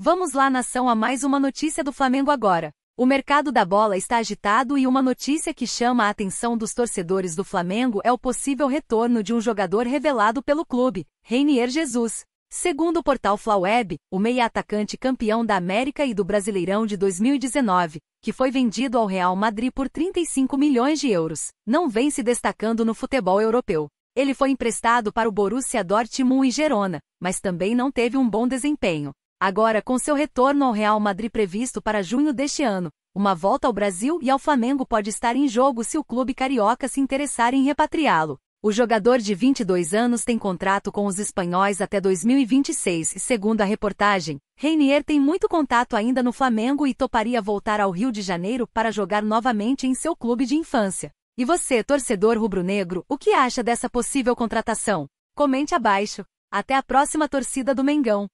Vamos lá nação a mais uma notícia do Flamengo agora. O mercado da bola está agitado e uma notícia que chama a atenção dos torcedores do Flamengo é o possível retorno de um jogador revelado pelo clube, Reinier Jesus. Segundo o portal Flaweb, o meia-atacante campeão da América e do Brasileirão de 2019, que foi vendido ao Real Madrid por 35 milhões de euros, não vem se destacando no futebol europeu. Ele foi emprestado para o Borussia Dortmund e Gerona, mas também não teve um bom desempenho. Agora, com seu retorno ao Real Madrid previsto para junho deste ano, uma volta ao Brasil e ao Flamengo pode estar em jogo se o clube carioca se interessar em repatriá-lo. O jogador de 22 anos tem contrato com os espanhóis até 2026 e, segundo a reportagem, Reinier tem muito contato ainda no Flamengo e toparia voltar ao Rio de Janeiro para jogar novamente em seu clube de infância. E você, torcedor rubro-negro, o que acha dessa possível contratação? Comente abaixo. Até a próxima torcida do Mengão.